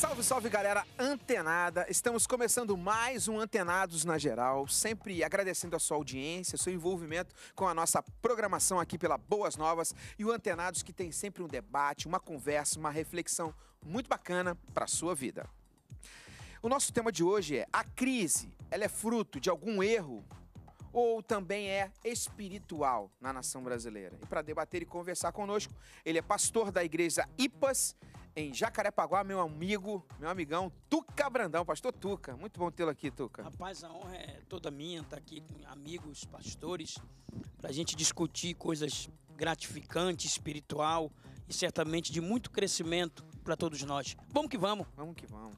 Salve, salve galera antenada! Estamos começando mais um Antenados na Geral, sempre agradecendo a sua audiência, seu envolvimento com a nossa programação aqui pela Boas Novas e o Antenados que tem sempre um debate, uma conversa, uma reflexão muito bacana para sua vida. O nosso tema de hoje é: a crise, ela é fruto de algum erro ou também é espiritual na nação brasileira? E para debater e conversar conosco, ele é pastor da igreja IPAS em Jacarepaguá, meu amigo, meu amigão Tuca Brandão, pastor Tuca. Muito bom tê-lo aqui, Tuca. Rapaz, a honra é toda minha estar tá aqui com amigos, pastores, para a gente discutir coisas gratificantes espiritual e certamente de muito crescimento para todos nós. Vamos que vamos. Vamos que vamos.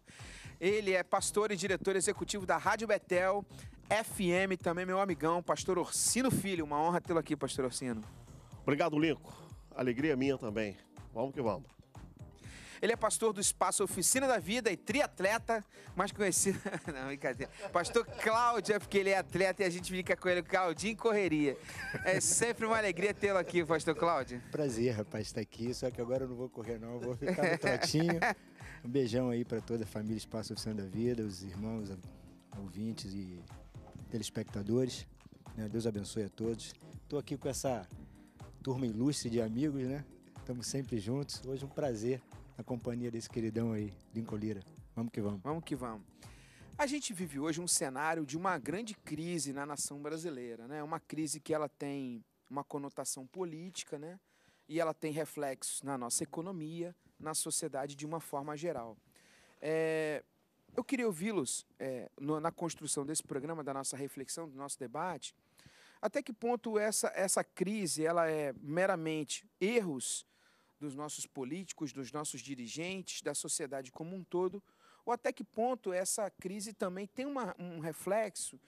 Ele é pastor e diretor executivo da Rádio Betel, FM, também meu amigão, pastor Orsino Filho. Uma honra tê-lo aqui, pastor Orsino. Obrigado, Lincoln. Alegria minha também. Vamos que vamos. Ele é pastor do espaço Oficina da Vida e triatleta, mais conhecido. Não, brincadeira. Pastor Cláudio, é porque ele é atleta e a gente brinca com ele, Claudinho Correria. É sempre uma alegria tê-lo aqui, pastor Cláudio. Prazer, rapaz, estar tá aqui. Só que agora eu não vou correr, não. Eu vou ficar no trotinho. Um beijão aí para toda a família Espaço Oficina da Vida, os irmãos, ouvintes e telespectadores. Né? Deus abençoe a todos. Estou aqui com essa turma ilustre de amigos, né? Estamos sempre juntos. Hoje um prazer na companhia desse queridão aí, Lincoln Lira. Vamos que vamos. Vamos que vamos. A gente vive hoje um cenário de uma grande crise na nação brasileira, né? Uma crise que ela tem uma conotação política, né? E ela tem reflexos na nossa economia, na sociedade de uma forma geral. É, eu queria ouvi-los é, na construção desse programa, da nossa reflexão, do nosso debate. Até que ponto essa, essa crise ela é meramente erros dos nossos políticos, dos nossos dirigentes, da sociedade como um todo, ou até que ponto essa crise também tem uma, um reflexo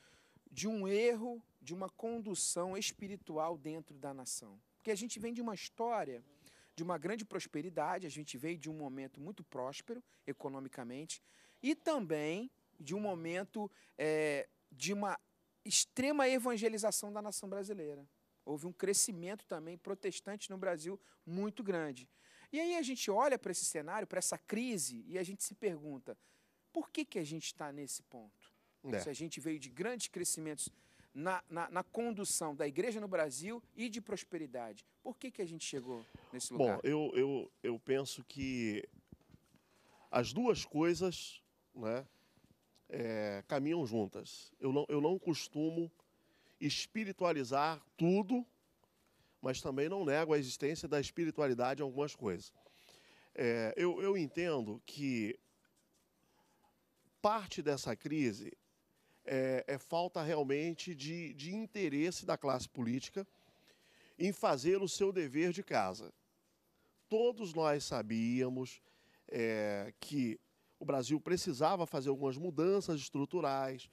de um erro, de uma condução espiritual dentro da nação? Porque a gente vem de uma história de uma grande prosperidade, a gente veio de um momento muito próspero economicamente, e também de um momento é, de uma extrema evangelização da nação brasileira. Houve um crescimento também protestante no Brasil muito grande. E aí a gente olha para esse cenário, para essa crise, e a gente se pergunta: por que, que a gente está nesse ponto? É. Se a gente veio de grandes crescimentos na, na, na, condução da igreja no Brasil e de prosperidade, por que, que a gente chegou nesse lugar? Bom, eu, eu, eu penso que as duas coisas né, é, caminham juntas. Eu não, eu não costumo espiritualizar tudo, mas também não nego a existência da espiritualidade em algumas coisas. É, eu, eu entendo que parte dessa crise é, é, falta realmente de, de interesse da classe política em fazer o seu dever de casa. Todos nós sabíamos é, que o Brasil precisava fazer algumas mudanças estruturais.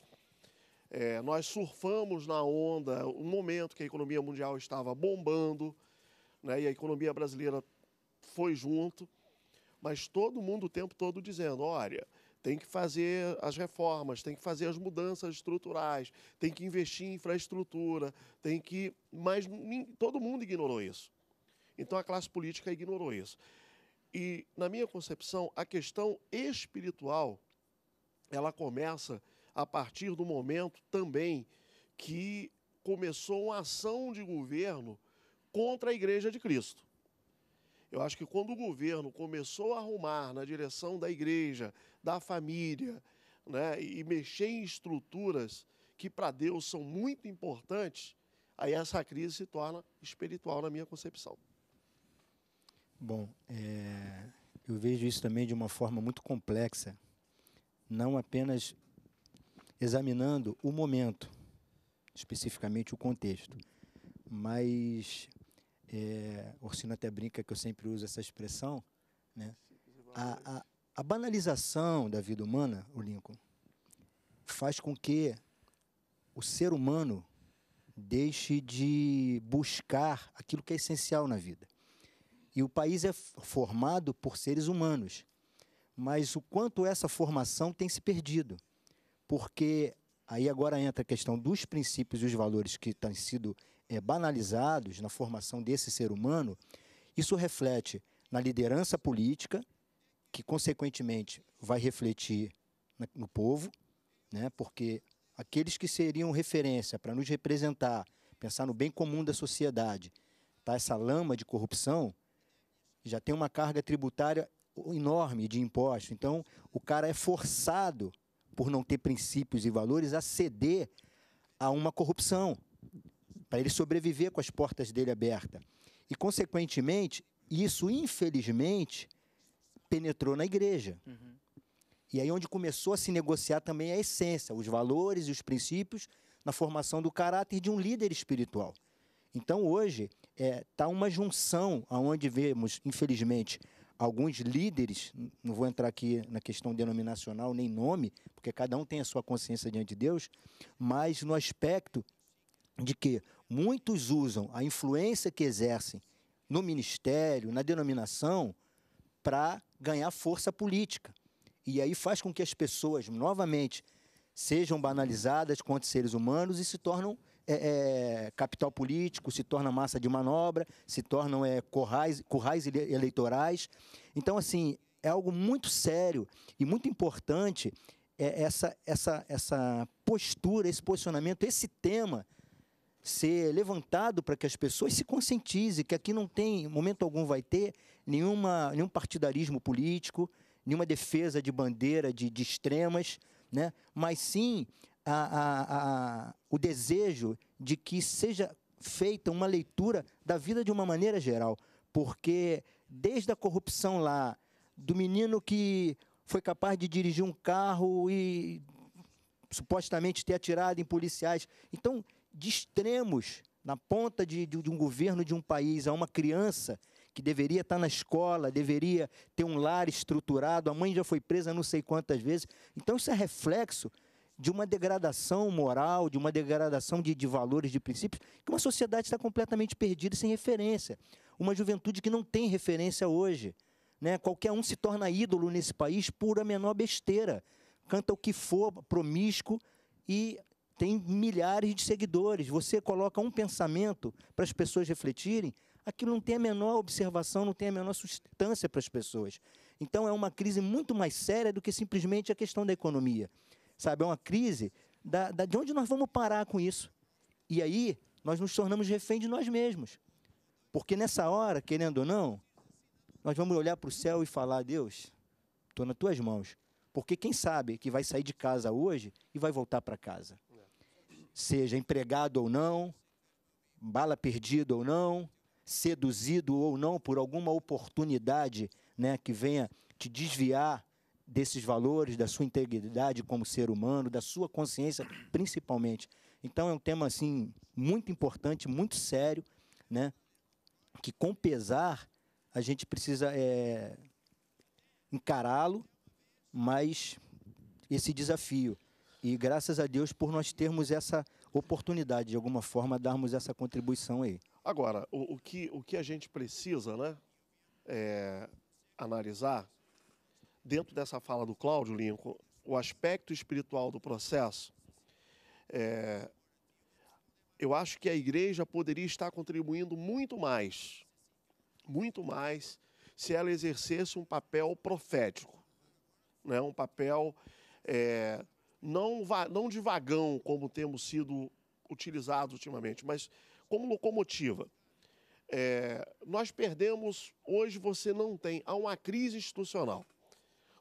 É, nós surfamos na onda, um momento que a economia mundial estava bombando, né, e a economia brasileira foi junto, mas todo mundo o tempo todo dizendo: olha, tem que fazer as reformas, tem que fazer as mudanças estruturais, tem que investir em infraestrutura, tem que. Mas todo mundo ignorou isso. Então a classe política ignorou isso. E, na minha concepção, a questão espiritual ela começa a partir do momento também que começou uma ação de governo contra a Igreja de Cristo. Eu acho que quando o governo começou a arrumar na direção da igreja, da família, né, e mexer em estruturas que para Deus são muito importantes, aí essa crise se torna espiritual, na minha concepção. Bom, é, eu vejo isso também de uma forma muito complexa, não apenas examinando o momento, especificamente o contexto, mas é, Orsino até brinca que eu sempre uso essa expressão, né? a, a, a banalização da vida humana, o Lincoln, faz com que o ser humano deixe de buscar aquilo que é essencial na vida. E o país é formado por seres humanos. Mas o quanto essa formação tem se perdido. Porque aí agora entra a questão dos princípios e os valores que têm sido é, banalizados na formação desse ser humano. Isso reflete na liderança política, que consequentemente vai refletir no povo, né? porque aqueles que seriam referência para nos representar, pensar no bem comum da sociedade, tá essa lama de corrupção, já tem uma carga tributária enorme de impostos. Então, o cara é forçado, por não ter princípios e valores, a ceder a uma corrupção, para ele sobreviver com as portas dele abertas. E, consequentemente, isso, infelizmente, penetrou na igreja. Uhum. E aí onde começou a se negociar também a essência, os valores e os princípios na formação do caráter de um líder espiritual. Então hoje está é, tá uma junção aonde vemos, infelizmente, alguns líderes, não vou entrar aqui na questão denominacional nem nome, porque cada um tem a sua consciência diante de Deus, mas no aspecto de que muitos usam a influência que exercem no ministério, na denominação, para ganhar força política. E aí faz com que as pessoas, novamente, sejam banalizadas quanto seres humanos e se tornam é, é, capital político, se torna massa de manobra, se tornam é, currais, currais eleitorais. Então, assim, é algo muito sério e muito importante é, essa, essa, essa postura, esse posicionamento, esse tema ser levantado para que as pessoas se conscientizem que aqui não tem, momento algum vai ter, nenhuma, nenhum partidarismo político, nenhuma defesa de bandeira de, de extremas, né? mas sim a, a, a, o desejo de que seja feita uma leitura da vida de uma maneira geral, porque desde a corrupção lá, do menino que foi capaz de dirigir um carro e supostamente ter atirado em policiais. Então, de extremos, na ponta de, de, de um governo de um país, a uma criança que deveria estar na escola, deveria ter um lar estruturado, a mãe já foi presa não sei quantas vezes. Então, isso é reflexo de uma degradação moral, de uma degradação de, de valores, de princípios, que uma sociedade está completamente perdida e sem referência. Uma juventude que não tem referência hoje. Né? Qualquer um se torna ídolo nesse país por a menor besteira. Canta o que for, promíscuo e tem milhares de seguidores. Você coloca um pensamento para as pessoas refletirem, aquilo não tem a menor observação, não tem a menor substância para as pessoas. Então é uma crise muito mais séria do que simplesmente a questão da economia sabe? É uma crise da, da, de onde nós vamos parar com isso. E aí nós nos tornamos refém de nós mesmos. Porque nessa hora, querendo ou não, nós vamos olhar para o céu e falar: Deus, estou nas tuas mãos. Porque quem sabe que vai sair de casa hoje e vai voltar para casa? Seja empregado ou não, bala perdida ou não, seduzido ou não por alguma oportunidade né, que venha te desviar desses valores, da sua integridade como ser humano, da sua consciência, principalmente. Então é um tema assim muito importante, muito sério, né? Que com pesar a gente precisa é, encará-lo, mas esse desafio. E graças a Deus por nós termos essa oportunidade, de alguma forma, darmos essa contribuição aí. Agora, o, o que, o que a gente precisa né, é, analisar dentro dessa fala do Cláudio Lincoln, o aspecto espiritual do processo, é, eu acho que a igreja poderia estar contribuindo muito mais, muito mais, se ela exercesse um papel profético, né? um papel é, não, não de vagão, como temos sido utilizados ultimamente, mas como locomotiva. É, nós perdemos, hoje você não tem, há uma crise institucional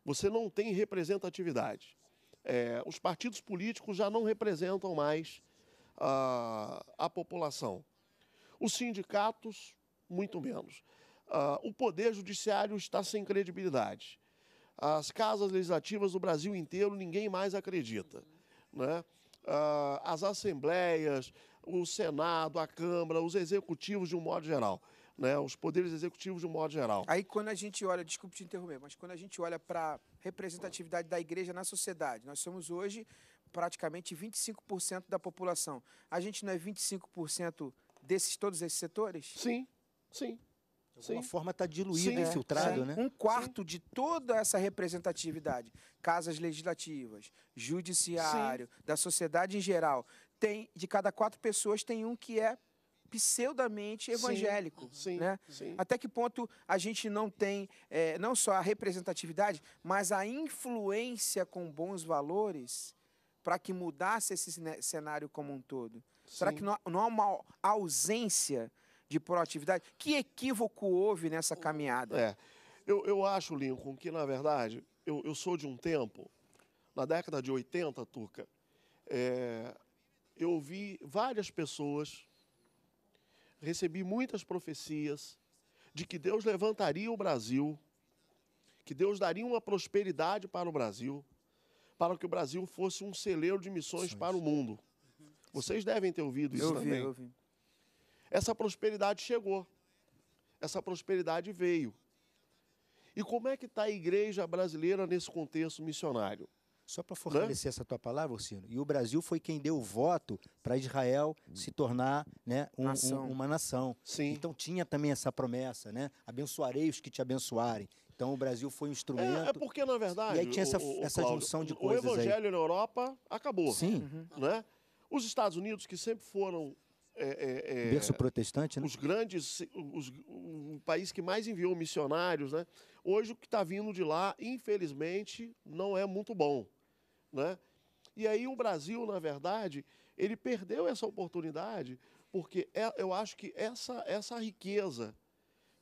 você não tem representatividade. É, os partidos políticos já não representam mais a população. Os sindicatos, muito menos. Ah, o poder judiciário está sem credibilidade. As casas legislativas do Brasil inteiro ninguém mais acredita. Né? Ah, as assembleias, o Senado, a Câmara, os executivos de um modo geral né, os poderes executivos de um modo geral. Aí quando a gente olha, desculpe te interromper, mas quando a gente olha para representatividade da igreja na sociedade, nós somos hoje praticamente 25% da população. A gente não é 25% desses todos esses setores? Sim, sim. De alguma sim. forma está diluído, sim, infiltrado, né? Um quarto sim. de toda essa representatividade, casas legislativas, judiciário, da sociedade em geral, tem de cada quatro pessoas tem um que é pseudamente evangélico. Sim, né? Sim. Até que ponto a gente não tem é, não só a representatividade, mas a influência com bons valores para que mudasse esse cenário como um todo? Sim. Será que não, não há uma ausência de proatividade? Que equívoco houve nessa caminhada? É. Eu, eu acho, Lincoln, que na verdade eu, eu sou de um tempo, na década de 80, Tuca, é, eu vi várias pessoas recebi muitas profecias de que Deus levantaria o Brasil, que Deus daria uma prosperidade para o Brasil, para que o Brasil fosse um celeiro de missões para o mundo. Vocês devem ter ouvido isso eu também. eu Essa prosperidade chegou. Essa prosperidade veio. E como é que está a igreja brasileira nesse contexto missionário? Só para né? fortalecer essa tua palavra, Ursino, e o Brasil foi quem deu o voto para Israel se tornar né, um, nação. Um, uma nação. Sim. Então tinha também essa promessa, né? Abençoarei os que te abençoarem. Então o Brasil foi um instrumento. É, é porque, na verdade. E aí tinha essa, o, o, essa junção de coisas. O evangelho aí. na Europa acabou. Sim. Né? Uhum. Os Estados Unidos, que sempre foram. É, é, é, Berço protestante, né? Os grandes. Os, o país que mais enviou missionários, né? Hoje o que está vindo de lá, infelizmente, não é muito bom. Né? E aí o Brasil, na verdade, ele perdeu essa oportunidade, porque é, eu acho que essa, essa riqueza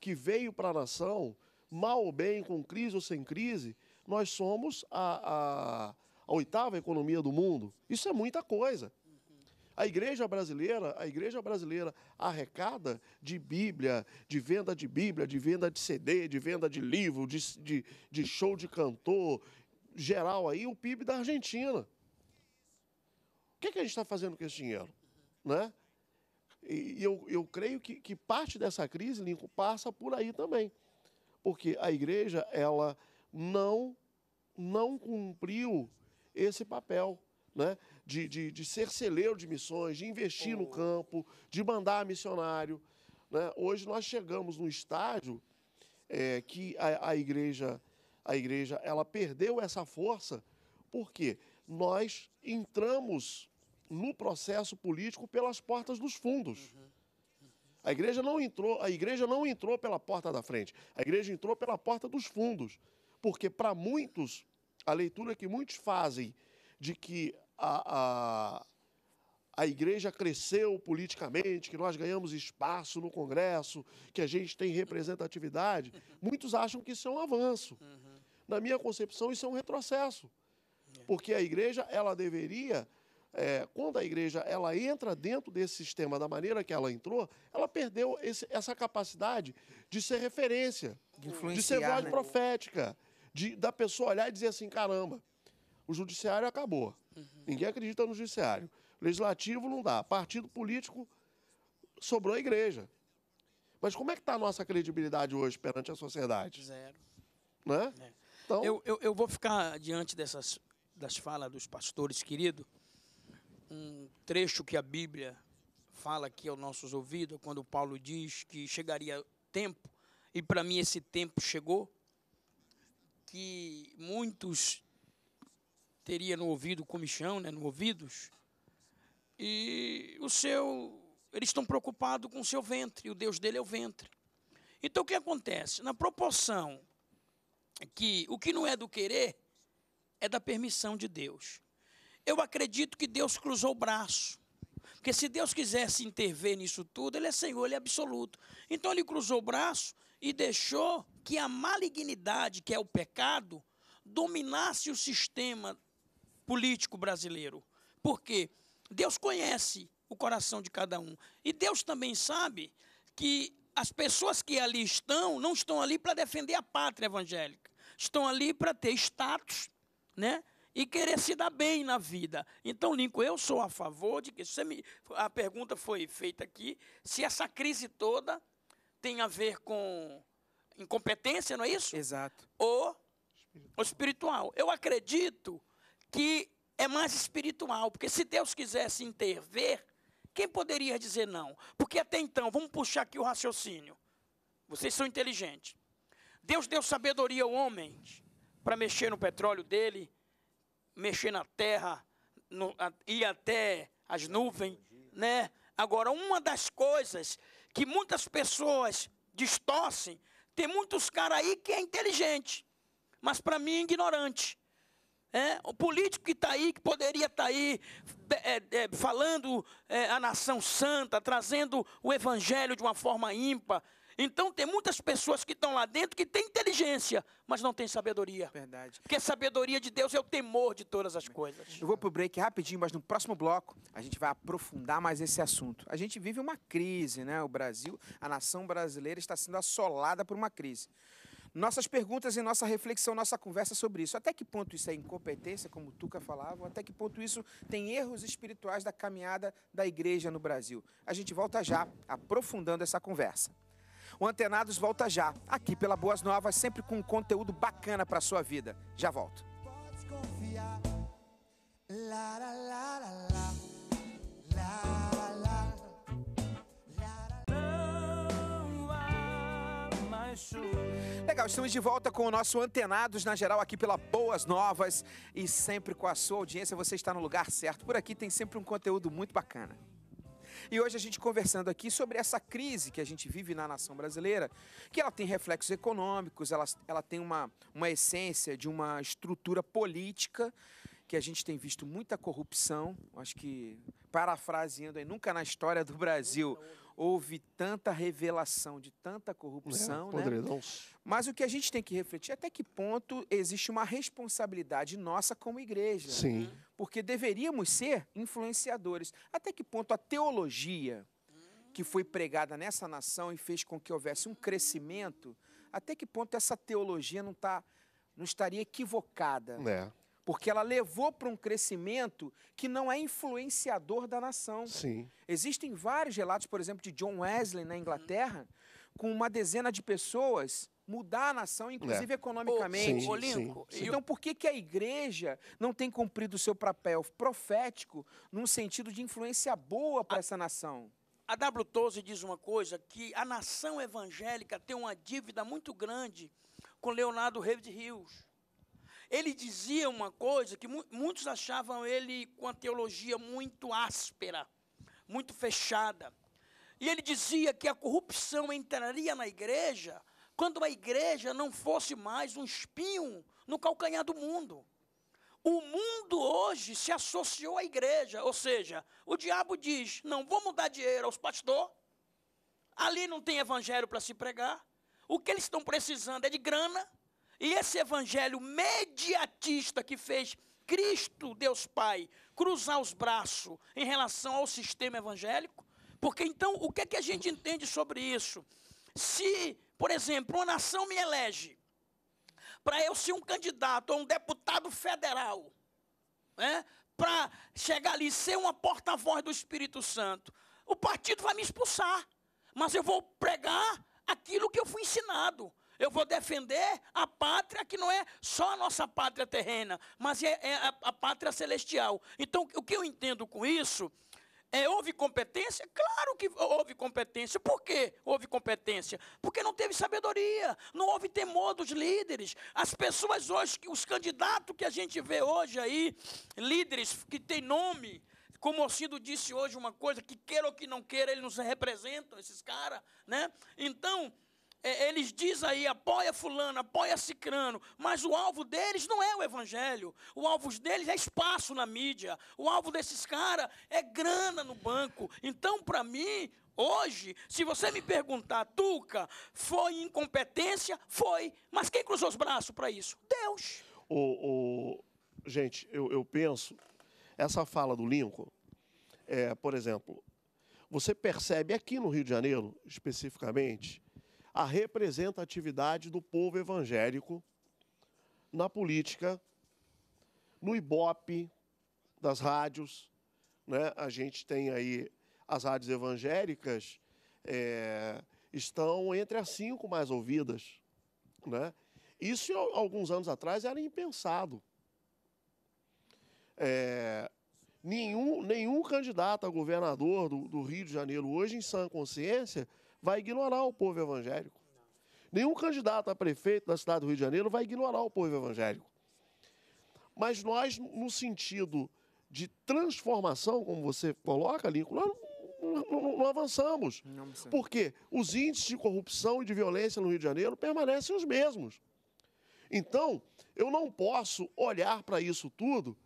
que veio para a nação, mal ou bem, com crise ou sem crise, nós somos a, a, a oitava economia do mundo. Isso é muita coisa. A igreja brasileira, a igreja brasileira arrecada de Bíblia, de venda de Bíblia, de venda de CD, de venda de livro, de, de, de show de cantor, geral aí o PIB da Argentina. O que, é que a gente está fazendo com esse dinheiro? Né? E eu, eu creio que, que parte dessa crise, Lincoln, passa por aí também. Porque a igreja, ela não, não cumpriu esse papel. Né? De, de, de, ser celeiro de missões, de investir oh. no campo, de mandar missionário. Né? Hoje nós chegamos num estágio é, que a, a, igreja a igreja ela perdeu essa força porque nós entramos no processo político pelas portas dos fundos. A igreja não entrou, a igreja não entrou pela porta da frente. A igreja entrou pela porta dos fundos, porque para muitos a leitura que muitos fazem de que a, a, a igreja cresceu politicamente, que nós ganhamos espaço no Congresso, que a gente tem representatividade, muitos acham que isso é um avanço. Uhum. Na minha concepção, isso é um retrocesso. Porque a igreja, ela deveria, é, quando a igreja ela entra dentro desse sistema da maneira que ela entrou, ela perdeu esse, essa capacidade de ser referência, de, de ser voz né? profética, de, da pessoa olhar e dizer assim: caramba, o judiciário acabou. Uhum. Ninguém acredita no judiciário. Legislativo não dá. Partido político sobrou a igreja. Mas como é que está a nossa credibilidade hoje perante a sociedade? Zero. Né? É. Então... Eu, eu, eu, vou ficar diante dessas das falas dos pastores, querido. Um trecho que a Bíblia fala aqui aos nossos ouvidos, quando Paulo diz que chegaria tempo, e para mim esse tempo chegou, que muitos teria no ouvido comichão, né, no ouvidos, e o seu, eles estão preocupados com o seu ventre, e o Deus dele é o ventre. Então o que acontece? Na proporção que o que não é do querer é da permissão de Deus. Eu acredito que Deus cruzou o braço. Porque se Deus quisesse intervir nisso tudo, Ele é Senhor, Ele é absoluto. Então Ele cruzou o braço e deixou que a malignidade, que é o pecado, dominasse o sistema político brasileiro. Por quê? Deus conhece o coração de cada um. E Deus também sabe que as pessoas que ali estão não estão ali para defender a pátria evangélica, estão ali para ter status, né? E querer se dar bem na vida. Então, Lincoln, eu sou a favor de que. Você me, a pergunta foi feita aqui: se essa crise toda tem a ver com incompetência, não é isso? Exato. Ou, ou espiritual. Eu acredito que é mais espiritual, porque se Deus quisesse intervir, quem poderia dizer não? Porque até então, vamos puxar aqui o raciocínio. Vocês são inteligentes. Deus deu sabedoria ao homem para mexer no petróleo dele, mexer na terra, no, a, ir até as nuvens, né? Agora, uma das coisas que muitas pessoas distorcem, tem muitos caras aí que é inteligente, mas para mim é ignorante. É, o político que está aí, que poderia estar tá aí é, é, falando é, a nação santa, trazendo o evangelho de uma forma ímpar. Então tem muitas pessoas que estão lá dentro que têm inteligência, mas não têm sabedoria. Verdade. Porque a sabedoria de Deus é o temor de todas as coisas. Eu vou para o break rapidinho, mas no próximo bloco a gente vai aprofundar mais esse assunto. A gente vive uma crise, né? O Brasil, a nação brasileira está sendo assolada por uma crise nossas perguntas e nossa reflexão, nossa conversa sobre isso. Até que ponto isso é incompetência, como o Tuca falava, até que ponto isso tem erros espirituais da caminhada da igreja no Brasil. A gente volta já, aprofundando essa conversa. O Antenados volta já, aqui pela Boas Novas, sempre com um conteúdo bacana para sua vida. Já volto. Pode confiar. Não há mais choro. Legal, estamos de volta com o nosso Antenados na Geral aqui pela Boas Novas e sempre com a sua audiência, você está no lugar certo. Por aqui tem sempre um conteúdo muito bacana. E hoje a gente conversando aqui sobre essa crise que a gente vive na nação brasileira, que ela tem reflexos econômicos, ela, ela tem uma, uma essência de uma estrutura política que a gente tem visto muita corrupção. Acho que, parafraseando aí, nunca na história do Brasil houve tanta revelação de tanta corrupção, é, né? Mas o que a gente tem que refletir é até que ponto existe uma responsabilidade nossa como igreja. Sim. Porque deveríamos ser influenciadores. Até que ponto a teologia que foi pregada nessa nação e fez com que houvesse um crescimento, até que ponto essa teologia não está não estaria equivocada? É porque ela levou para um crescimento que não é influenciador da nação. Sim. Existem vários relatos, por exemplo, de John Wesley na Inglaterra, com uma dezena de pessoas mudar a nação, inclusive é. economicamente. Ô, Então, por que, que a igreja não tem cumprido o seu papel profético num sentido de influência boa para essa nação? A W. Tozer diz uma coisa, que a nação evangélica tem uma dívida muito grande com Leonardo de Rios ele dizia uma coisa que mu muitos achavam ele com a teologia muito áspera, muito fechada. E ele dizia que a corrupção entraria na igreja quando a igreja não fosse mais um espinho no calcanhar do mundo. O mundo hoje se associou à igreja, ou seja, o diabo diz: não vou mudar dinheiro aos pastores, ali não tem evangelho para se pregar, o que eles estão precisando é de grana, e esse evangelho mediatista que fez Cristo, Deus Pai, cruzar os braços em relação ao sistema evangélico? Porque então, o que é que a gente entende sobre isso? Se, por exemplo, uma nação me elege para eu ser um candidato a um deputado federal, né, para chegar ali e ser uma porta-voz do Espírito Santo, o partido vai me expulsar, mas eu vou pregar aquilo que eu fui ensinado. Eu vou defender a pátria que não é só a nossa pátria terrena, mas é, é a, pátria celestial. Então, o que eu entendo com isso é, houve competência? Claro que houve competência. Por que houve competência? Porque não teve sabedoria, não houve temor dos líderes. As pessoas hoje, os candidatos que a gente vê hoje aí, líderes que têm nome, como o Cido disse hoje uma coisa, que queira ou que não queira, eles nos representam, esses caras, né? Então, é, eles dizem aí, apoia fulano, apoia cicrano, mas o alvo deles não é o evangelho. O alvo deles é espaço na mídia. O alvo desses caras é grana no banco. Então, para mim, hoje, se você me perguntar, Tuca, foi incompetência? Foi. Mas quem cruzou os braços para isso? Deus. O, o, gente, eu, eu penso, essa fala do Lincoln, é, por exemplo, você percebe aqui no Rio de Janeiro, especificamente, a representatividade do povo evangélico na política, no Ibope, das rádios. Né? A gente tem aí as rádios evangélicas é, estão entre as cinco mais ouvidas. Né? Isso, alguns anos atrás, era impensado. É, nenhum, nenhum candidato a governador do, do Rio de Janeiro hoje, em sã consciência, vai ignorar o povo evangélico. Nenhum candidato a prefeito da cidade do Rio de Janeiro vai ignorar o povo evangélico. Mas nós, no sentido de transformação, como você coloca, Lincoln, nós não, não, não avançamos. Não porque os índices de corrupção e de violência no Rio de Janeiro permanecem os mesmos. Então, eu não posso olhar para isso tudo,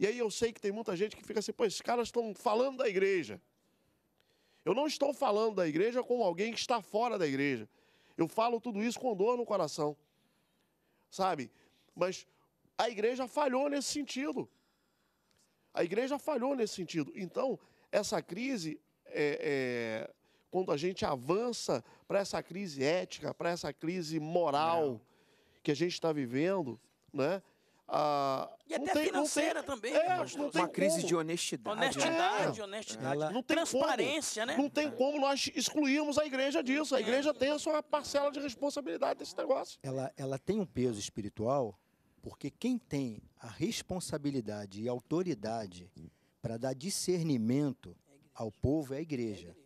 e aí eu sei que tem muita gente que fica assim, pô, esses caras estão falando da igreja. Eu não estou falando da igreja como alguém que está fora da igreja. Eu falo tudo isso com dor no coração. Sabe? Mas a igreja falhou nesse sentido. A igreja falhou nesse sentido. Então, essa crise, é, é, quando a gente avança para essa crise ética, para essa crise moral não. que a gente está vivendo, né? Ah, e até tem, financeira tem, também. É, uma crise de honestidade. Honestidade, é, honestidade. Ela... Transparência, como, né? Não tem como nós excluirmos a igreja disso. A é. igreja é. tem a sua parcela de responsabilidade desse negócio. Ela, ela tem um peso espiritual, porque quem tem a responsabilidade e autoridade para dar discernimento é ao povo é, é a igreja.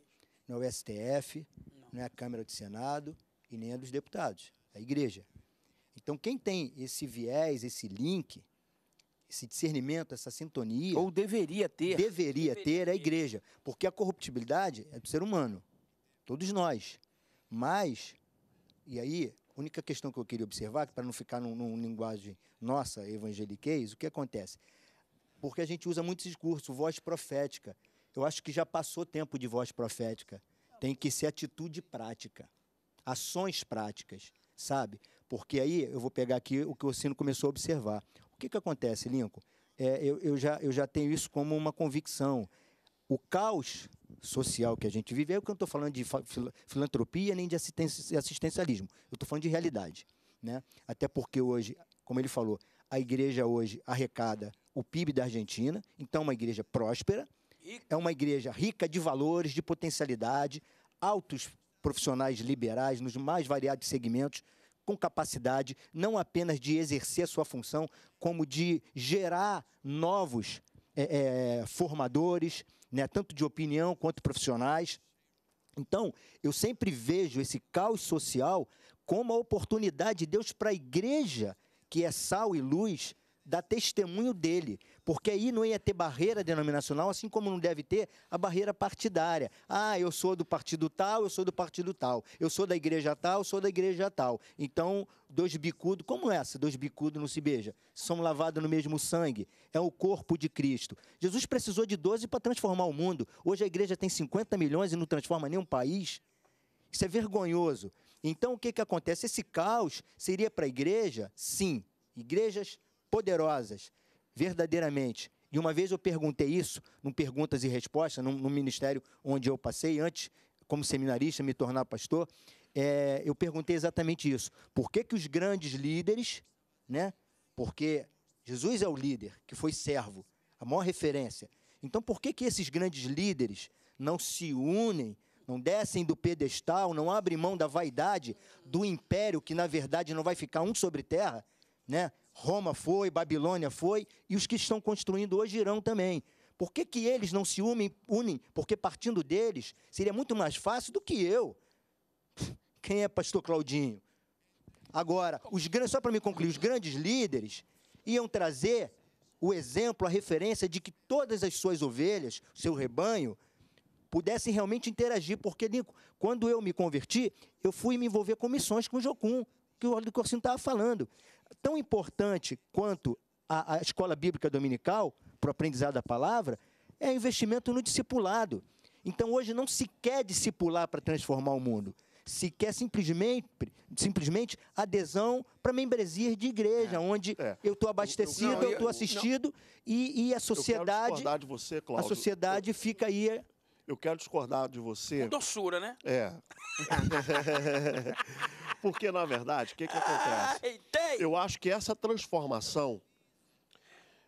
Não é o STF, não, não é a Câmara do Senado e nem a dos deputados. É a igreja. Então, quem tem esse viés, esse link, esse discernimento, essa sintonia. Ou deveria ter. Deveria, deveria ter a igreja. Porque a corruptibilidade é do ser humano. Todos nós. Mas, e aí, a única questão que eu queria observar, para não ficar num, linguagem nossa, evangeliquez, o que acontece? Porque a gente usa muito esse discurso, voz profética. Eu acho que já passou tempo de voz profética. Tem que ser atitude prática, ações práticas, sabe? Porque aí eu vou pegar aqui o que o sino começou a observar. O que, que acontece, Lincoln? É, eu, eu, já, eu já tenho isso como uma convicção. O caos social que a gente vive, é o que eu não estou falando de filantropia nem de assistencialismo. Eu estou falando de realidade. Né? Até porque hoje, como ele falou, a igreja hoje arrecada o PIB da Argentina, então é uma igreja próspera, é uma igreja rica de valores, de potencialidade, altos profissionais liberais nos mais variados segmentos, com capacidade não apenas de exercer a sua função, como de gerar novos é, é, formadores, né, tanto de opinião quanto profissionais. Então, eu sempre vejo esse caos social como a oportunidade de Deus para a igreja, que é sal e luz, dar testemunho dele, porque aí não ia ter barreira denominacional, assim como não deve ter a barreira partidária. Ah, eu sou do partido tal, eu sou do partido tal, eu sou da igreja tal, eu sou da igreja tal. Então, dois bicudos, como essa, dois bicudos não se beija, somos lavados no mesmo sangue, é o corpo de Cristo. Jesus precisou de 12 para transformar o mundo. Hoje a igreja tem 50 milhões e não transforma nenhum país. Isso é vergonhoso. Então, o que, que acontece? Esse caos seria para a igreja? Sim. Igrejas poderosas, verdadeiramente. E uma vez eu perguntei isso, num Perguntas e Respostas, num, num ministério onde eu passei, antes, como seminarista, me tornar pastor, é, eu perguntei exatamente isso. Por que, que os grandes líderes, né? Porque Jesus é o líder, que foi servo, a maior referência. Então, por que, que esses grandes líderes não se unem, não descem do pedestal, não abrem mão da vaidade do império, que na verdade não vai ficar um sobre terra, né? Roma foi, Babilônia foi, e os que estão construindo hoje irão também. Por que, que eles não se unem, unem? Porque partindo deles seria muito mais fácil do que eu. Quem é pastor Claudinho? Agora, os grandes, só para me concluir, os grandes líderes iam trazer o exemplo, a referência de que todas as suas ovelhas, seu rebanho, pudessem realmente interagir. Porque, Nico, quando eu me converti, eu fui me envolver com missões com o Jocum, que o Orlando Corsino estava falando tão importante quanto a, a escola bíblica dominical, para o aprendizado da palavra, é investimento no discipulado. Então hoje não se quer discipular para transformar o mundo. Se quer simplesmente, simplesmente adesão para membresia de igreja, é, onde é. eu estou abastecido, eu estou assistido e, e, a sociedade. de você, Cláudio. A sociedade eu, fica aí. É eu quero discordar de você. Com doçura, né? É. Porque, na verdade, o que, que acontece? Eu acho que essa transformação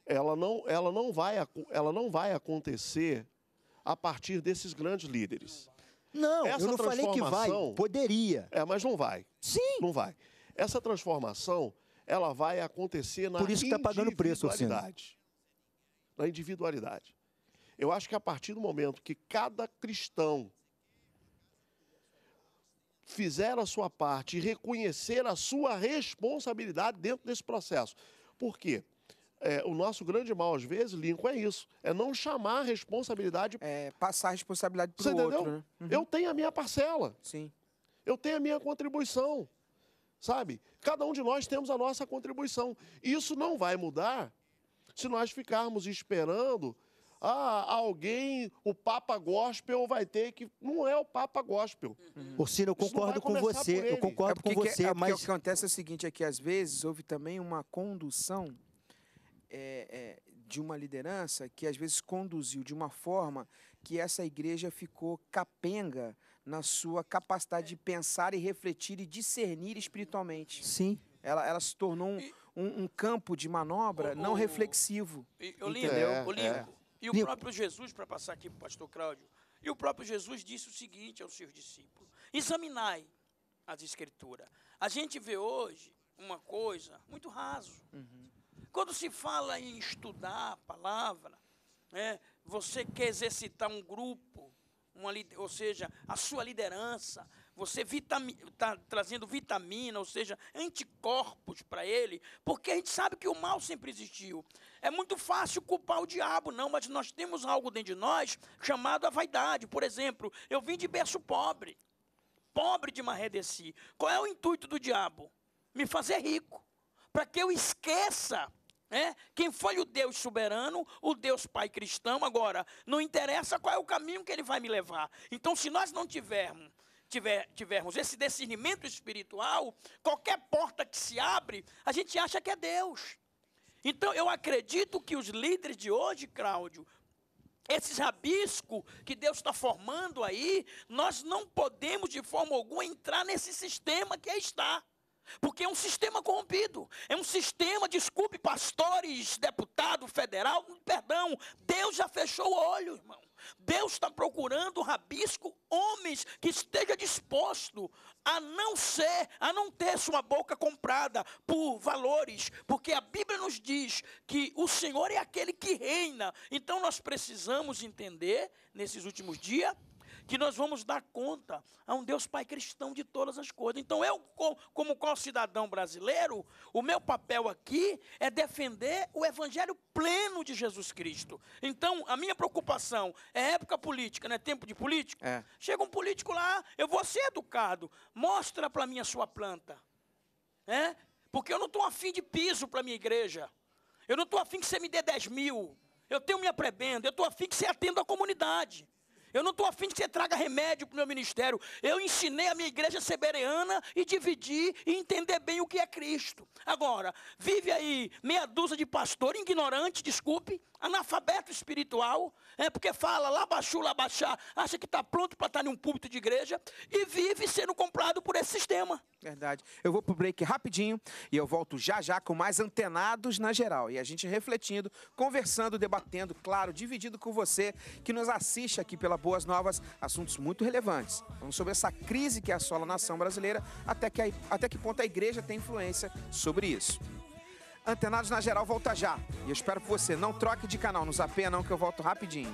ela não, ela não, vai, ela não vai acontecer a partir desses grandes líderes. Não, Essa eu não falei que vai, poderia. É, mas não vai. Sim. Não vai. Essa transformação, ela vai acontecer na Por isso que está pagando preço, individualidade. Na individualidade. Eu acho que a partir do momento que cada cristão fizeram a sua parte e reconheceram a sua responsabilidade dentro desse processo. Por quê? É, o nosso grande mal, às vezes, Lincoln, é isso. É não chamar a responsabilidade. É, passar a responsabilidade para o outro. Né? Uhum. Eu tenho a minha parcela. Sim. Eu tenho a minha contribuição. Sabe? Cada um de nós temos a nossa contribuição. Isso não vai mudar se nós ficarmos esperando ah, alguém, o Papa Gospel vai ter que. Não é o Papa Gospel. Uhum. Ciro, eu concordo com você. Eu concordo é com você. é, mas o que acontece é o seguinte: é que às vezes houve também uma condução é, é, de uma liderança que às vezes conduziu de uma forma que essa igreja ficou capenga na sua capacidade de pensar e refletir e discernir espiritualmente. Sim. Ela, ela se tornou um, um, um campo de manobra o, não o, reflexivo. eu entendeu? É, Olingo, e o próprio Jesus, para passar aqui para o pastor Cláudio, e o próprio Jesus disse o seguinte aos seus discípulos: examinai as escrituras. A gente vê hoje uma coisa muito raso. Uhum. Quando se fala em estudar a palavra, né, você quer exercitar um grupo, uma, ou seja, a sua liderança, você está trazendo vitamina, ou seja, anticorpos para ele, porque a gente sabe que o mal sempre existiu. É muito fácil culpar o diabo, não, mas nós temos algo dentro de nós chamado a vaidade. Por exemplo, eu vim de berço pobre, pobre de Marredeci. Qual é o intuito do diabo? Me fazer rico, para que eu esqueça é? Quem foi o Deus soberano, o Deus Pai cristão, agora, não interessa qual é o caminho que ele vai me levar. Então, se nós não tivermos tiver, tivermos esse discernimento espiritual, qualquer porta que se abre, a gente acha que é Deus. Então, eu acredito que os líderes de hoje, Cláudio, esses rabisco que Deus está formando aí, nós não podemos de forma alguma entrar nesse sistema que aí está. Porque é um sistema corrompido, é um sistema, desculpe, pastores, deputado federal, perdão, Deus já fechou o olho, irmão. Deus está procurando rabisco homens que esteja disposto a não ser, a não ter sua boca comprada por valores, porque a Bíblia nos diz que o Senhor é aquele que reina. Então nós precisamos entender nesses últimos dias que nós vamos dar conta a um Deus Pai cristão de todas as coisas. Então, eu, como qual cidadão brasileiro, o meu papel aqui é defender o evangelho pleno de Jesus Cristo. Então, a minha preocupação é época política, não é tempo de político? É. Chega um político lá, eu vou ser educado, mostra para mim a sua planta. É? Porque eu não estou afim de piso para minha igreja. Eu não estou afim que você me dê 10 mil. Eu tenho minha prebenda, eu estou afim que você atenda a comunidade. Eu não estou afim de que você traga remédio para o meu ministério. Eu ensinei a minha igreja sebereana e dividir e entender bem o que é Cristo. Agora, vive aí meia dúzia de pastor ignorante, desculpe, analfabeto espiritual, é porque fala lá baixou, lá baixar, acha que está pronto para estar tá em um púlpito de igreja e vive sendo comprado por esse sistema. Verdade. Eu vou para o break rapidinho e eu volto já já com mais antenados na geral. E a gente refletindo, conversando, debatendo, claro, dividindo com você que nos assiste aqui pela boas novas, assuntos muito relevantes. Vamos sobre essa crise que assola a nação brasileira, até que, a, até que ponto a igreja tem influência sobre isso. Antenados na Geral volta já. E eu espero que você não troque de canal, não zapeia não que eu volto rapidinho.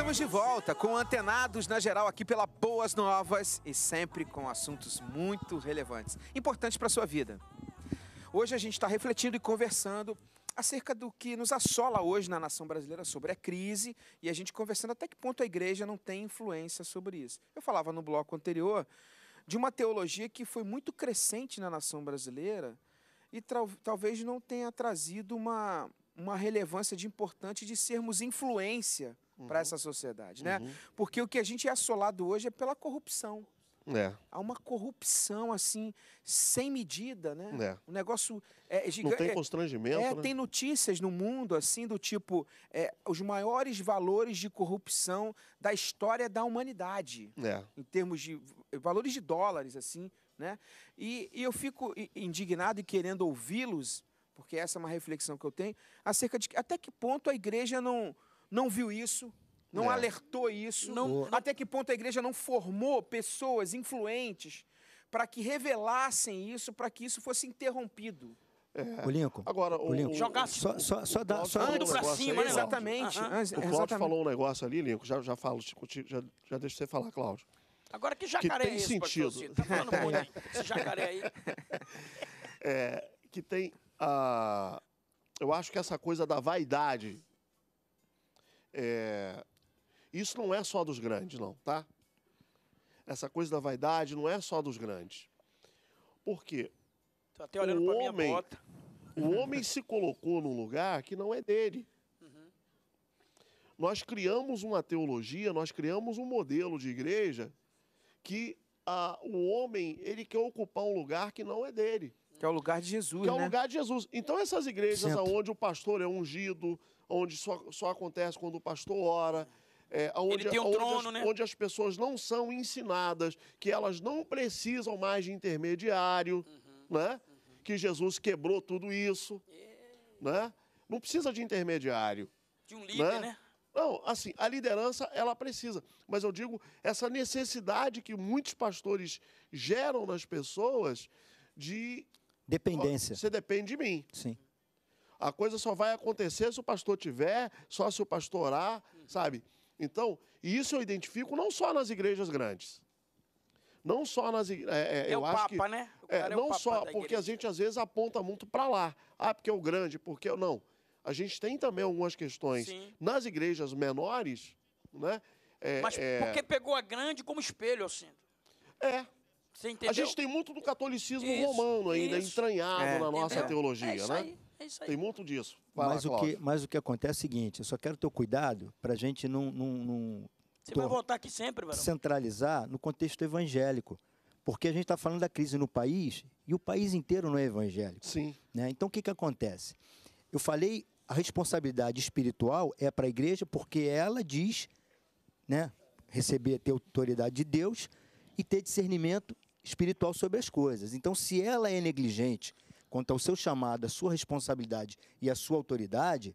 Estamos de volta com Antenados na Geral aqui pela Boas Novas e sempre com assuntos muito relevantes, importantes para a sua vida. Hoje a gente está refletindo e conversando acerca do que nos assola hoje na nação brasileira sobre a crise e a gente conversando até que ponto a igreja não tem influência sobre isso. Eu falava no bloco anterior de uma teologia que foi muito crescente na nação brasileira e talvez não tenha trazido uma uma relevância de importante de sermos influência uhum. para essa sociedade, né? Uhum. Porque o que a gente é assolado hoje é pela corrupção. É. Há uma corrupção, assim, sem medida, né? É. negócio é, gigante. É Não tem é, constrangimento, é, né? Tem notícias no mundo, assim, do tipo... É, os maiores valores de corrupção da história da humanidade. É. Em termos de... Valores de dólares, assim, né? E, e eu fico indignado e querendo ouvi-los porque essa é uma reflexão que eu tenho, acerca de até que ponto a igreja não, não viu isso, não é. alertou isso, não, até que ponto a igreja não formou pessoas influentes para que revelassem isso, para que isso fosse interrompido. É. O Lincoln. Agora, o, o Lincoln. Jogar só, só, só dá. Só ando um cima, aí, né? Exatamente. Uh -huh. O Cláudio falou um negócio ali, Lincoln. Já, já falo, já, já você falar, Cláudio. Agora que jacaré que tem é esse, sentido. tá falando muito esse jacaré aí. É, que tem eu acho que essa coisa da vaidade, é, isso não é só dos grandes, não, tá? Essa coisa da vaidade não é só dos grandes. Por quê? Tô até olhando para minha bota. O homem se colocou num lugar que não é dele. Nós criamos uma teologia, nós criamos um modelo de igreja que o homem ele quer ocupar um lugar que não é dele. Que é o lugar de Jesus. Que é o né? lugar de Jesus. Então, essas igrejas Sinto. onde o pastor é ungido, onde só, só acontece quando o pastor ora, é, onde, um onde, trono, as, né? onde, as, pessoas não são ensinadas, que elas não precisam mais de intermediário, uhum, né? Uhum. Que Jesus quebrou tudo isso, yeah. É. né? Não precisa de intermediário. De um líder, né? né? Não, assim, a liderança ela precisa, mas eu digo essa necessidade que muitos pastores geram nas pessoas de Dependência. Você depende de mim. Sim. A coisa só vai acontecer se o pastor tiver, só se o pastor orar, sabe? Então, isso eu identifico não só nas igrejas grandes. Não só nas igrejas. É, é, é o Papa, que, né? É, é não papa só, porque a gente às vezes aponta muito para lá. Ah, porque é o grande, porque eu. É não. A gente tem também algumas questões Sim. nas igrejas menores, né? É, Mas porque pegou a grande como espelho, eu sinto É, a gente tem muito do catolicismo isso, romano ainda isso. entranhado é, na nossa entendeu? teologia, é né? Aí, é isso aí. Tem muito disso. mas, lá, o que, mas o que acontece é o seguinte: eu só quero ter cuidado para a gente não, não, não Você vai voltar aqui sempre, centralizar no contexto evangélico. Porque a gente está falando da crise no país e o país inteiro não é evangélico. Sim. Né? Então o que, que acontece? Eu falei a responsabilidade espiritual é para a igreja porque ela diz, né, receber ter autoridade de Deus e ter discernimento espiritual sobre as coisas. Então, se ela é negligente quanto ao seu chamado, à sua responsabilidade e à sua autoridade,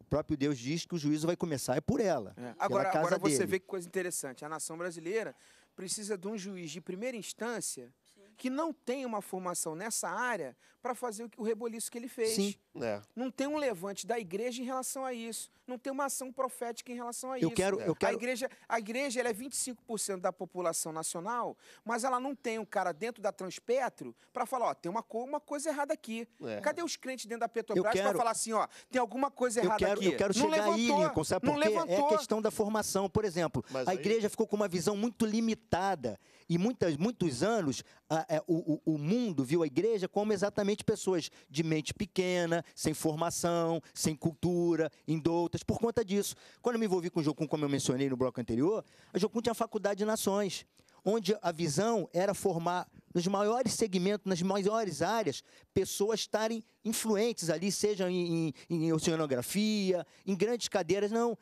o próprio Deus diz que o juízo vai começar é por ela. É. Agora, agora você dele. vê que coisa interessante. A nação brasileira precisa de um juiz de primeira instância Sim. que não tem uma formação nessa área para fazer o, o reboliço que ele fez. Sim. É. Não tem um levante da igreja em relação a isso. Não tem uma ação profética em relação a eu isso. Quero, eu quero... A igreja, a igreja ela é 25% da população nacional, mas ela não tem um cara dentro da Transpetro para falar, ó, tem uma, co uma coisa errada aqui. É. Cadê os crentes dentro da Petrobras para falar assim, ó, tem alguma coisa errada eu quero, aqui? Eu quero não chegar levantou, aí, Lincoln, sabe por quê? É a questão da formação. Por exemplo, mas a aí... igreja ficou com uma visão muito limitada e muitas, muitos anos a, a, é, o, o mundo viu a igreja como exatamente pessoas de mente pequena, sem formação, sem cultura, indoutas, por conta disso. Quando eu me envolvi com o Jocum, como eu mencionei no bloco anterior, a Jocum tinha a Faculdade de Nações, onde a visão era formar nos maiores segmentos, nas maiores áreas, pessoas estarem influentes ali, seja em, em, em oceanografia, em grandes cadeiras. Não,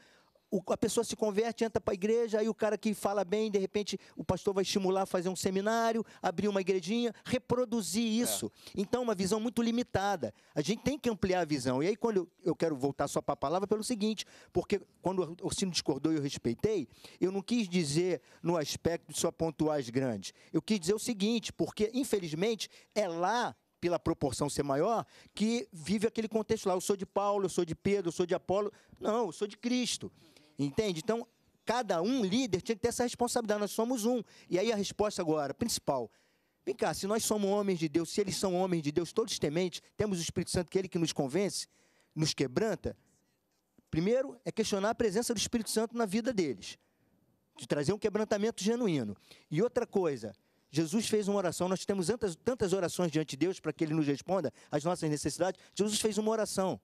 a pessoa se converte, entra para a igreja, aí o cara que fala bem, de repente o pastor vai estimular a fazer um seminário, abrir uma igrejinha, reproduzir é. isso. É. Então, uma visão muito limitada. A gente tem que ampliar a visão. E aí, quando eu, eu quero voltar só para a palavra, pelo seguinte, porque quando o sino discordou e eu respeitei, eu não quis dizer no aspecto de só pontuar as grandes. Eu quis dizer o seguinte, porque, infelizmente, é lá pela proporção ser maior, que vive aquele contexto lá. Eu sou de Paulo, eu sou de Pedro, eu sou de Apolo. Não, eu sou de Cristo. Entende? Então, cada um líder tinha que ter essa responsabilidade. Nós somos um. E aí a resposta agora, principal. Vem cá, se nós somos homens de Deus, se eles são homens de Deus, todos tementes, temos o Espírito Santo, que é ele que nos convence, nos quebranta. Primeiro é questionar a presença do Espírito Santo na vida deles, de trazer um quebrantamento genuíno. E outra coisa, Jesus fez uma oração, nós temos tantas, tantas orações diante de Deus para que ele nos responda às nossas necessidades. Jesus fez uma oração